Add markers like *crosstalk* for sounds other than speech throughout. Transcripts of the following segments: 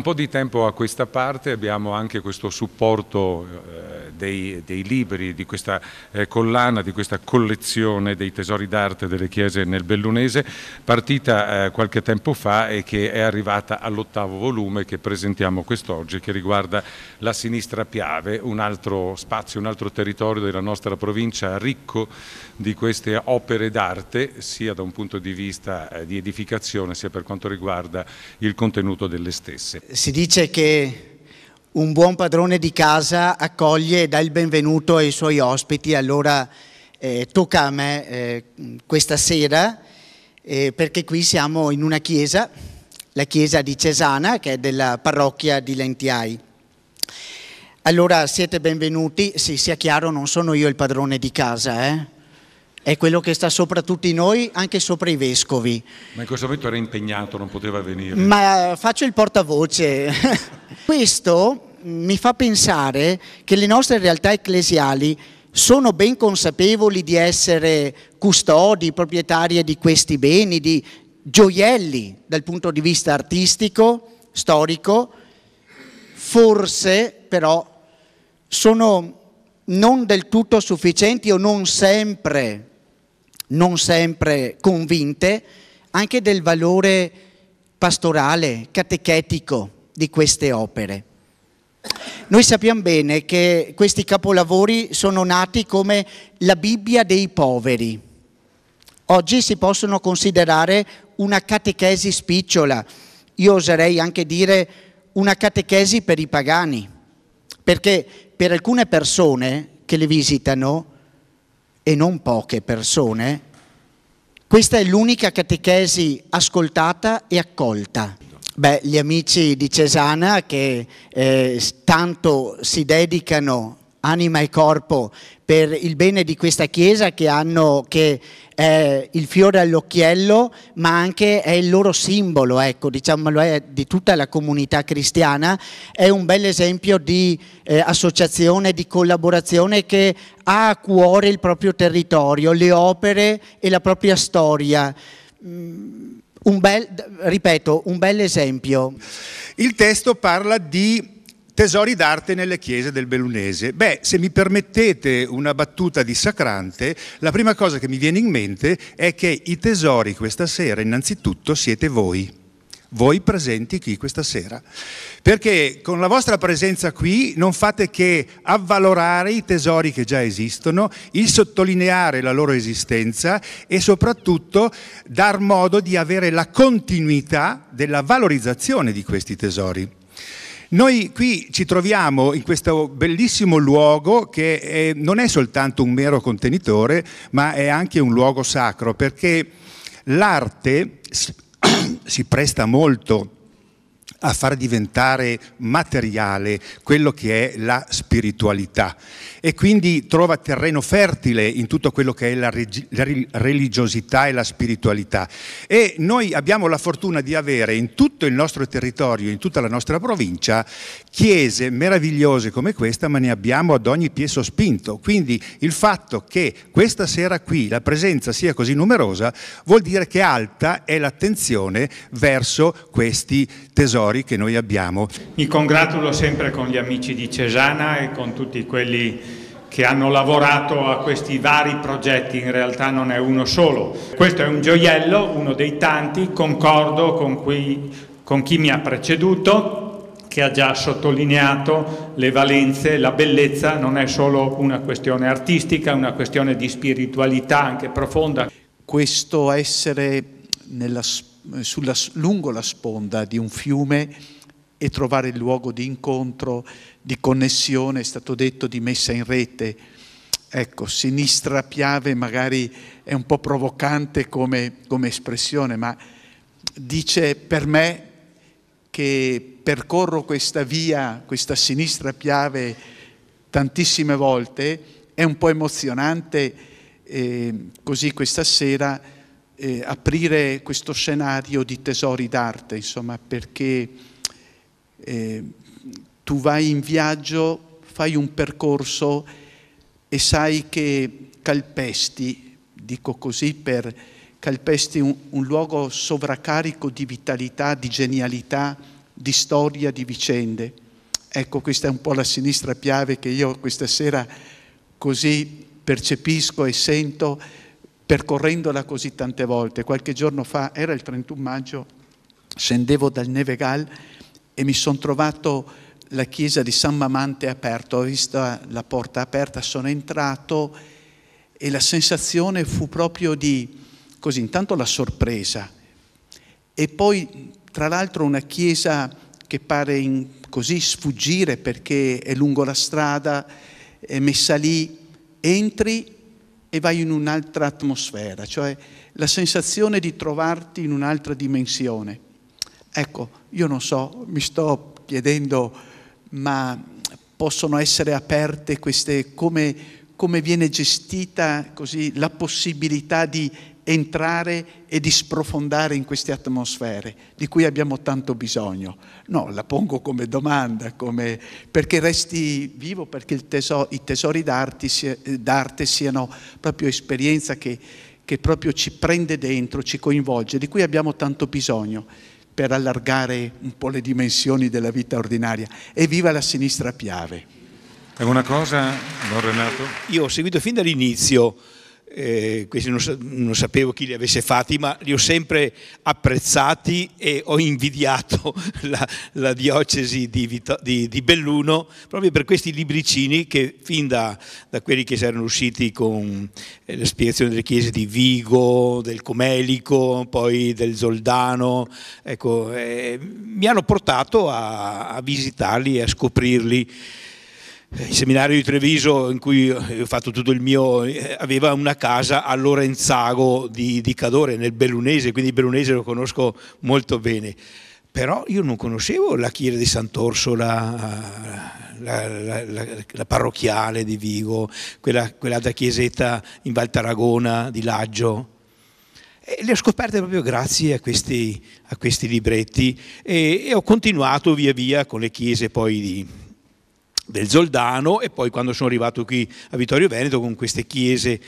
Da un po' di tempo a questa parte abbiamo anche questo supporto eh, dei, dei, libri di questa eh, collana, di questa collezione dei tesori d'arte delle chiese nel Bellunese, partita eh, qualche tempo fa e che è arrivata all'ottavo volume che presentiamo quest'oggi, che riguarda la sinistra Piave, un altro spazio, un altro territorio della nostra provincia ricco di queste opere d'arte, sia da un punto di vista eh, di edificazione, sia per quanto riguarda il contenuto delle stesse. Si dice che un buon padrone di casa accoglie e dà il benvenuto ai suoi ospiti, allora eh, tocca a me eh, questa sera eh, perché qui siamo in una chiesa, la chiesa di Cesana che è della parrocchia di Lentiai. Allora siete benvenuti, sì sia chiaro non sono io il padrone di casa, eh. è quello che sta sopra tutti noi, anche sopra i vescovi. Ma in questo momento era impegnato, non poteva venire. Ma eh, faccio il portavoce. *laughs* questo mi fa pensare che le nostre realtà ecclesiali sono ben consapevoli di essere custodi, proprietarie di questi beni, di gioielli dal punto di vista artistico, storico, forse però sono non del tutto sufficienti o non sempre, non sempre convinte anche del valore pastorale, catechetico di queste opere. Noi sappiamo bene che questi capolavori sono nati come la Bibbia dei poveri. Oggi si possono considerare una catechesi spicciola, io oserei anche dire una catechesi per i pagani, perché per alcune persone che le visitano, e non poche persone, questa è l'unica catechesi ascoltata e accolta. Beh, gli amici di Cesana che eh, tanto si dedicano anima e corpo per il bene di questa chiesa che, hanno, che è il fiore all'occhiello, ma anche è il loro simbolo, ecco, diciamolo, è di tutta la comunità cristiana, è un bel esempio di eh, associazione, di collaborazione che ha a cuore il proprio territorio, le opere e la propria storia. Mm un bel, ripeto, un bel esempio. Il testo parla di tesori d'arte nelle chiese del Bellunese. Beh, se mi permettete una battuta dissacrante, la prima cosa che mi viene in mente è che i tesori questa sera innanzitutto siete voi voi presenti qui questa sera, perché con la vostra presenza qui non fate che avvalorare i tesori che già esistono, il sottolineare la loro esistenza e soprattutto dar modo di avere la continuità della valorizzazione di questi tesori. Noi qui ci troviamo in questo bellissimo luogo che è, non è soltanto un mero contenitore, ma è anche un luogo sacro, perché l'arte si presta molto a far diventare materiale quello che è la spiritualità e quindi trova terreno fertile in tutto quello che è la, religiosità e la spiritualità. E noi abbiamo la fortuna di avere in tutto il nostro territorio, in tutta la nostra provincia, chiese meravigliose come questa, ma ne abbiamo ad ogni pie sospinto. Quindi il fatto che questa sera qui la presenza sia così numerosa vuol dire che alta è l'attenzione verso questi tesori territori che noi abbiamo. Mi congratulo sempre con gli amici di Cesana e con tutti quelli che hanno lavorato a questi vari progetti, in realtà non è uno solo. Questo è un gioiello, uno dei tanti, concordo con, cui, con chi mi ha preceduto, che ha già sottolineato le valenze, la bellezza non è solo una questione artistica, è una questione di spiritualità anche profonda. Questo essere nella spiritualità eh, sulla, lungo la sponda di un fiume e trovare il luogo di incontro, di connessione, è stato detto, di messa in rete. Ecco, sinistra piave magari è un po' provocante come, come espressione, ma dice per me che percorro questa via, questa sinistra piave tantissime volte, è un po' emozionante, eh, così questa sera eh, aprire questo scenario di tesori d'arte, insomma, perché eh, tu vai in viaggio, fai un percorso e sai che calpesti, dico così per calpesti un, un luogo sovraccarico di vitalità, di genialità, di storia, di vicende. Ecco, questa è un po' la sinistra piave che io questa sera così percepisco e sento percorrendola così tante volte. Qualche giorno fa, era il 31 maggio, scendevo dal Nevegal e mi sono trovato la chiesa di San Mamante aperta, ho visto la porta aperta, sono entrato e la sensazione fu proprio di, così, intanto la sorpresa e poi tra l'altro una chiesa che pare in, così sfuggire perché è lungo la strada, è messa lì, entri e vai in un'altra atmosfera, cioè la sensazione di trovarti in un'altra dimensione. Ecco, io non so, mi sto chiedendo, ma possono essere aperte queste, come, come viene gestita così la possibilità di entrare e di sprofondare in queste atmosfere di cui abbiamo tanto bisogno. No, la pongo come domanda, come perché resti vivo, perché tesoro, i tesori eh, d'arte, siano proprio esperienza che, che proprio ci prende dentro, ci coinvolge, di cui abbiamo tanto bisogno per allargare un po' le dimensioni della vita ordinaria. E viva la sinistra piave! È una cosa, don Renato? Io ho seguito fin dall'inizio eh, questi non, non, sapevo chi li avesse fatti, ma li ho sempre apprezzati e ho invidiato *laughs* la, la diocesi di, Vito, di, di, Belluno proprio per questi libricini che fin da, da quelli che erano usciti con eh, la spiegazione delle chiese di Vigo, del Comelico, poi del Zoldano, ecco, eh, mi hanno portato a, a visitarli e a scoprirli. Eh, il seminario di Treviso in cui eh, ho fatto tutto il mio, eh, aveva una casa a Lorenzago di, di Cadore, nel Bellunese, quindi il Bellunese lo conosco molto bene. Però io non conoscevo la chiesa di Sant'Orsola, la, la, la, la, parrocchiale di Vigo, quella, quella da chiesetta in Val Tarragona di Laggio. E le ho scoperte proprio grazie a questi, a questi libretti e, e, ho continuato via via con le chiese poi di, del Zoldano e poi quando sono arrivato qui a Vittorio Veneto con queste chiese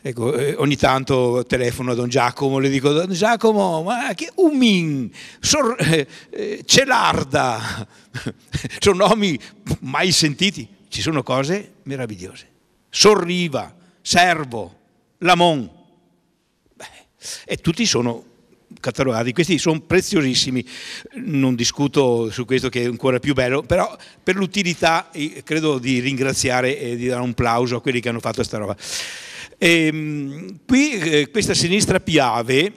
Ecco, eh, ogni tanto telefono a Don Giacomo, le dico Don Giacomo, ma che Umin, sor, eh, eh, Celarda, *laughs* sono nomi mai sentiti, ci sono cose meravigliose. Sorriva, Servo, Lamon, Beh, e tutti sono catalogati, questi sono preziosissimi, non discuto su questo che è ancora più bello, però per l'utilità credo di ringraziare e di dare un plauso a quelli che hanno fatto questa roba. E, ehm, qui eh, questa sinistra Piave,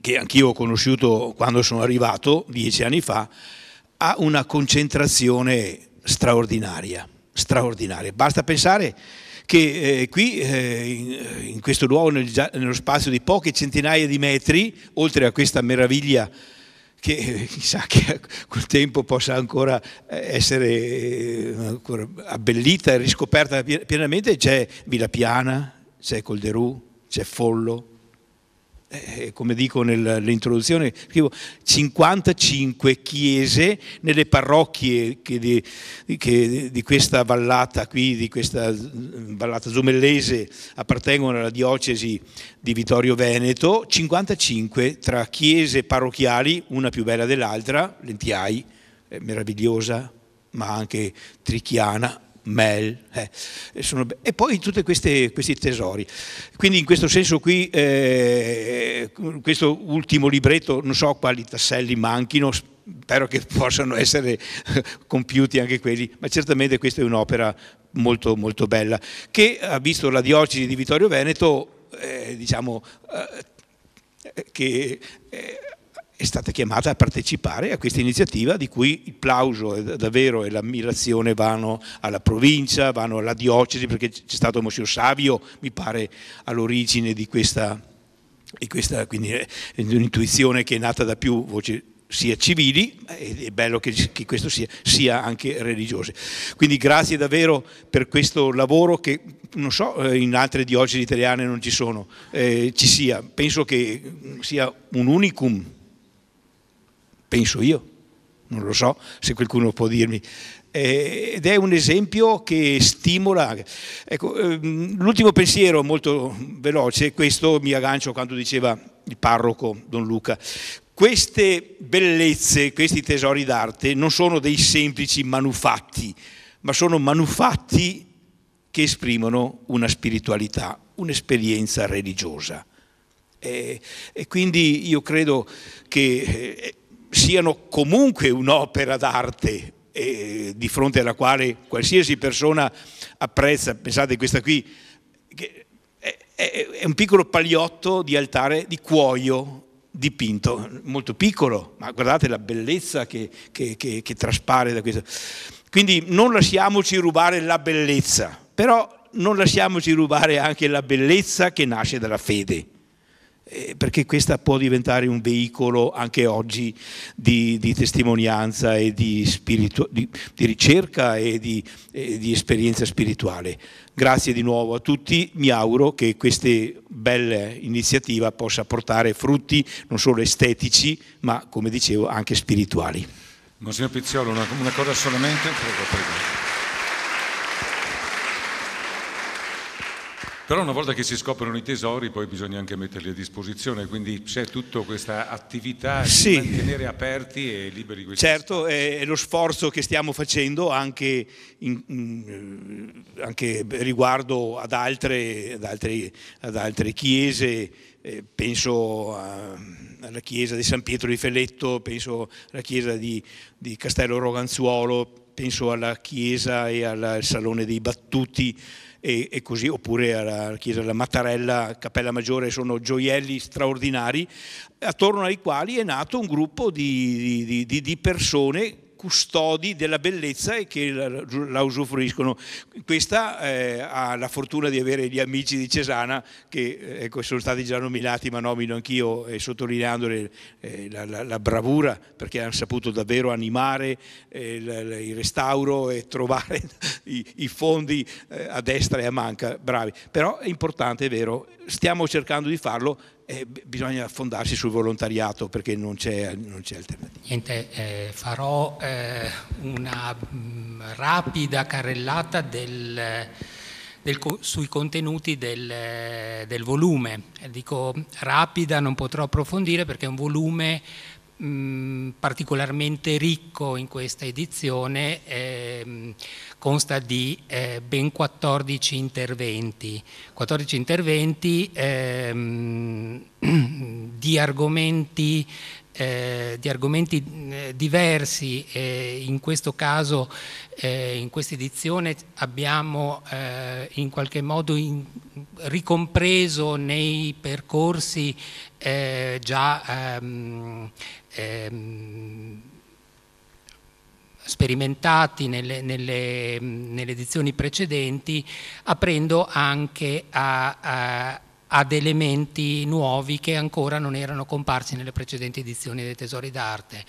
che anch'io ho conosciuto quando sono arrivato dieci anni fa, ha una concentrazione straordinaria, straordinaria. Basta pensare che eh, qui, eh, in, in, questo luogo, nel, nello spazio di poche centinaia di metri, oltre a questa meraviglia che eh, chissà che *laughs* col tempo possa ancora eh, essere eh, ancora abbellita e riscoperta pienamente, c'è Villa Piana, c'è Colderù, c'è Follo, eh, eh, come dico nell'introduzione, 55 chiese nelle parrocchie che di, che di, questa vallata qui, di questa mm, vallata zumellese, appartengono alla diocesi di Vittorio Veneto, 55 tra chiese parrocchiali, una più bella dell'altra, Lentiai, eh, meravigliosa, ma anche trichiana, Mel. Eh, sono, e poi tutti questi tesori. Quindi in questo senso qui, eh, questo ultimo libretto, non so quali tasselli manchino, spero che possano essere *laughs* compiuti anche quelli, ma certamente questa è un'opera molto, molto bella, che ha visto la diocesi di Vittorio Veneto, eh, diciamo, eh, che eh, è stata chiamata a partecipare a questa iniziativa di cui il plauso davvero e l'ammirazione vanno alla provincia, vanno alla diocesi, perché c'è stato Monsignor Savio, mi pare, all'origine di questa, di questa quindi eh, è un'intuizione che è nata da più voci sia civili, eh, è bello che, che questo sia, sia, anche religioso. Quindi grazie davvero per questo lavoro che non so, eh, in altre diocesi italiane non ci sono, eh, ci sia, penso che mm, sia un unicum penso io, non lo so se qualcuno può dirmi, eh, ed è un esempio che stimola. Ecco, ehm, l'ultimo pensiero, molto veloce, questo mi aggancio a quanto diceva il parroco Don Luca. Queste bellezze, questi tesori d'arte non sono dei semplici manufatti, ma sono manufatti che esprimono una spiritualità, un'esperienza religiosa. E, eh, e quindi io credo che eh, siano comunque un'opera d'arte eh, di fronte alla quale qualsiasi persona apprezza. Pensate questa qui, è, è, è un piccolo pagliotto di altare di cuoio dipinto, molto piccolo, ma guardate la bellezza che, che, che, che, traspare da questo. Quindi non lasciamoci rubare la bellezza, però non lasciamoci rubare anche la bellezza che nasce dalla fede eh, perché questa può diventare un veicolo anche oggi di, di testimonianza e di, spiritu- di, di ricerca e eh, di esperienza spirituale. Grazie di nuovo a tutti, mi auguro che questa bella iniziativa possa portare frutti non solo estetici ma come dicevo anche spirituali. Monsignor Pizziolo, una, una cosa solamente, prego, prego. Però una volta che si scoprono i tesori poi bisogna anche metterli a disposizione, quindi c'è tutta questa attività sì. di mantenere aperti e liberi questi Certo, spazi. è lo sforzo che stiamo facendo anche, in, eh, anche riguardo ad altre, ad altre, ad altre chiese, eh, penso a, alla chiesa di San Pietro di Felletto, penso alla chiesa di, di Castello Roganzuolo, penso alla chiesa e al Salone dei Battuti, e, e così, oppure alla chiesa della Mattarella, Cappella Maggiore, sono gioielli straordinari, attorno ai quali è nato un gruppo di, di, di, di persone custodi della bellezza e che la, la usufruiscono. Questa eh, ha la fortuna di avere gli amici di Cesana che eh, ecco, sono stati già nominati, ma nomino anch'io eh, sottolineando eh, la, la, la, bravura perché hanno saputo davvero animare eh, il restauro e trovare *laughs* i, i fondi eh, a destra e a manca. Bravi. Però è importante, è vero, stiamo cercando di farlo eh, bisogna fondarsi sul volontariato perché non c'è, non c'è alternativa. Niente, eh, farò eh, una mh, mm, rapida carrellata del, del, sui contenuti del, del volume. Dico rapida, non potrò approfondire perché è un volume mh, mm, particolarmente ricco in questa edizione eh, consta di eh, ben 14 interventi, 14 interventi eh, *clears throat* di argomenti eh, di argomenti eh, diversi, eh, in questo caso eh, in questa edizione abbiamo in qualche modo in, ricompreso nei percorsi già ehm, ehm, sperimentati nelle, nelle, nelle, edizioni precedenti, aprendo anche a, a, ad elementi nuovi che ancora non erano comparsi nelle precedenti edizioni dei Tesori d'arte.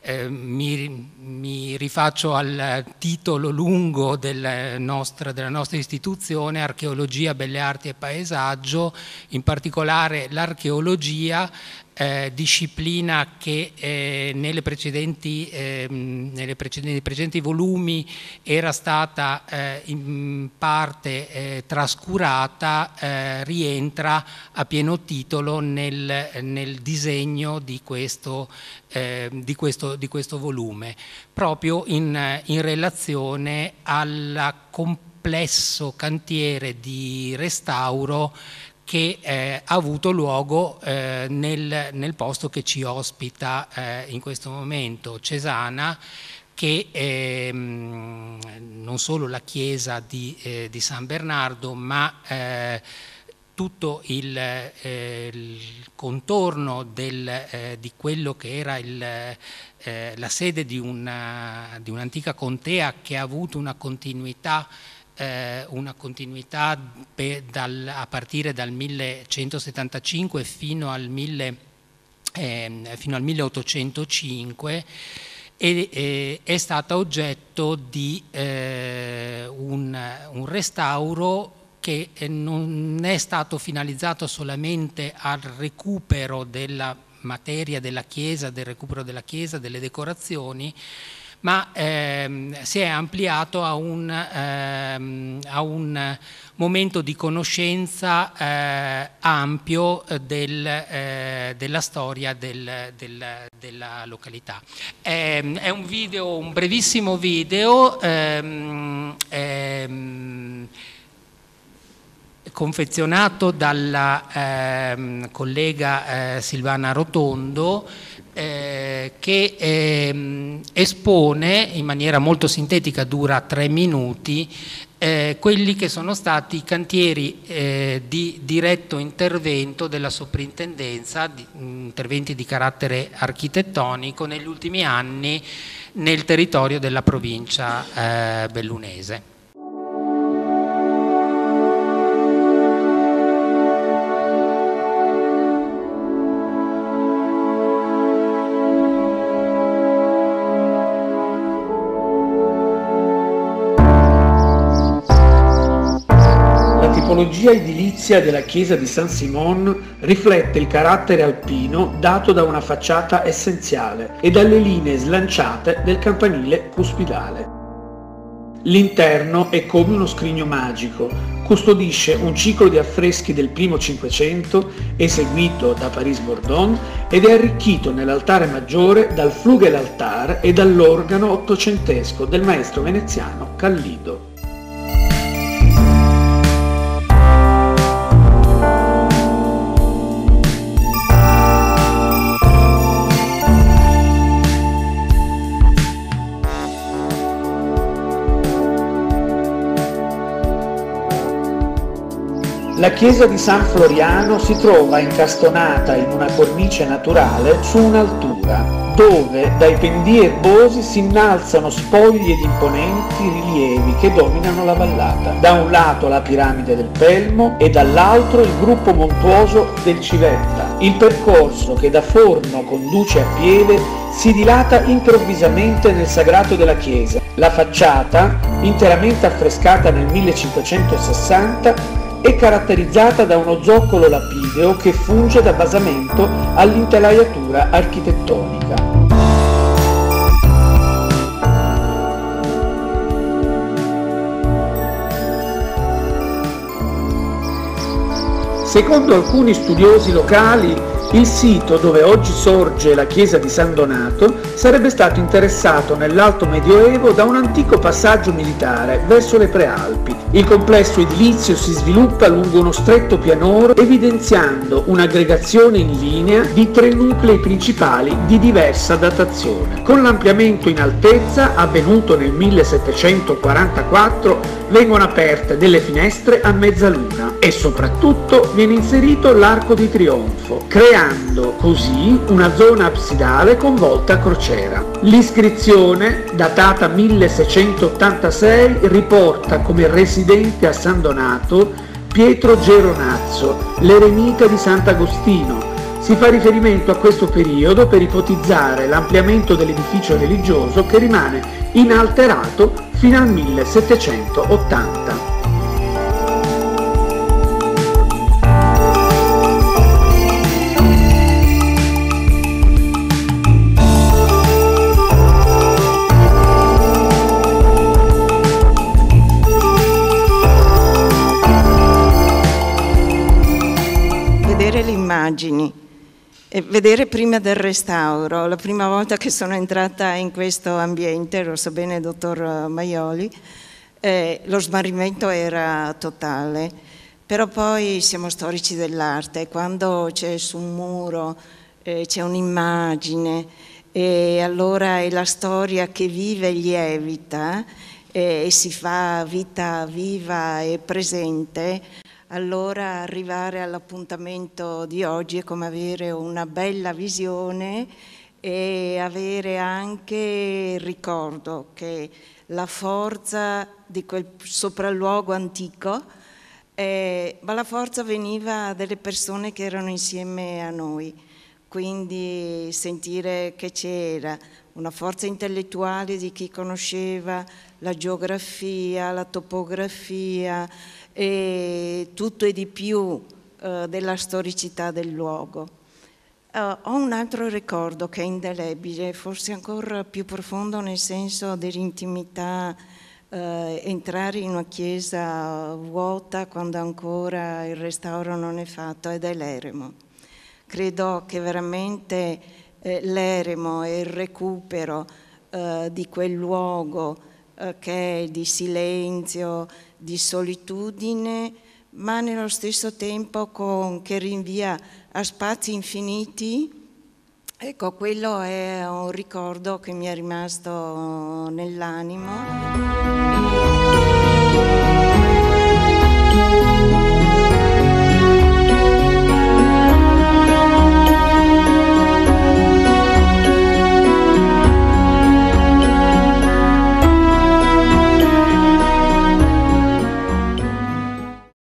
Eh, mi, mi, rifaccio al titolo lungo del nostra, della nostra istituzione, Archeologia, Belle Arti e Paesaggio, in particolare l'archeologia eh, disciplina che eh, nelle precedenti, eh, nelle precedenti, nei precedenti volumi era stata eh, in parte eh, trascurata eh, rientra a pieno titolo nel, nel disegno di questo, ehm, di, questo, di questo, volume, proprio in, in relazione al complesso cantiere di restauro che eh, ha avuto luogo eh, nel, nel, posto che ci ospita eh, in questo momento, Cesana, che ehm, non solo la chiesa di, eh, di San Bernardo, ma eh, tutto il, eh, il contorno del, eh, di quello che era il, eh, la sede di, un'antica contea che ha avuto una continuità eh, una continuità per, dal, a partire dal 1175 fino al, mille, eh, fino al 1805 e, eh, è stata oggetto di eh, un, un restauro che non è stato finalizzato solamente al recupero della materia della chiesa, del recupero della chiesa, delle decorazioni, ma ehm, si è ampliato a un, ehm, a un, momento di conoscenza eh, ampio eh, del, eh, della storia del, del, della località. Eh, è un video, un brevissimo video. Ehm, ehm confezionato dalla ehm, collega eh, Silvana Rotondo eh, che ehm, espone in maniera molto sintetica, dura tre minuti, eh, quelli che sono stati i cantieri eh, di diretto intervento della soprintendenza, di, interventi di carattere architettonico negli ultimi anni nel territorio della provincia eh, bellunese. tipologia edilizia della chiesa di San Simon riflette il carattere alpino dato da una facciata essenziale e dalle linee slanciate del campanile cuspidale. L'interno è come uno scrigno magico, custodisce un ciclo di affreschi del primo Cinquecento eseguito da Paris-Bourdon ed è arricchito nell'altare maggiore dal flugelaltar e dall'organo ottocentesco del maestro veneziano Callido. La chiesa di San Floriano si trova incastonata in una cornice naturale su un'altura dove dai pendii erbosi si innalzano spogli ed imponenti rilievi che dominano la vallata. Da un lato la piramide del Pelmo e dall'altro il gruppo montuoso del Civetta. Il percorso che da Forno conduce a piede si dilata improvvisamente nel sagrato della chiesa. La facciata, interamente affrescata nel 1560, è caratterizzata da uno zoccolo lapideo che funge da basamento all'intelaiatura architettonica. Secondo alcuni studiosi locali, il sito dove oggi sorge la chiesa di San Donato sarebbe stato interessato nell'alto medioevo da un antico passaggio militare verso le prealpi. Il complesso edilizio si sviluppa lungo uno stretto pianoro evidenziando un'aggregazione in linea di tre nuclei principali di diversa datazione. Con l'ampliamento in altezza avvenuto nel 1744 vengono aperte delle finestre a mezzaluna e soprattutto viene inserito l'arco di trionfo. Crea creando così una zona absidale con volta a crociera. L'iscrizione, datata 1686, riporta come residente a San Donato Pietro Geronazzo, l'eremita di Sant'Agostino. Si fa riferimento a questo periodo per ipotizzare l'ampliamento dell'edificio religioso che rimane inalterato fino al 1780. vedere le immagini, e vedere prima del restauro. La prima volta che sono entrata in questo ambiente, lo so bene il dottor Maioli, eh, lo smarrimento era totale. Però poi siamo storici dell'arte quando c'è su un muro eh, c'è un'immagine e allora è la storia che vive e lievita eh, e si fa vita viva e presente, allora arrivare all'appuntamento di oggi è come avere una bella visione e avere anche il ricordo che la forza di quel sopralluogo antico, eh, ma la forza veniva dalle persone che erano insieme a noi, quindi sentire che c'era una forza intellettuale di chi conosceva la geografia, la topografia, e tutto e di più eh, della storicità del luogo. Eh, ho un altro ricordo che è indelebile, forse ancora più profondo nel senso dell'intimità, eh, entrare in una chiesa vuota quando ancora il restauro non è fatto ed è l'eremo. Credo che veramente eh, l'eremo e il recupero eh, di quel luogo eh, che è di silenzio, di solitudine, ma nello stesso tempo con, che rinvia a spazi infiniti. Ecco, quello è un ricordo che mi è rimasto nell'animo.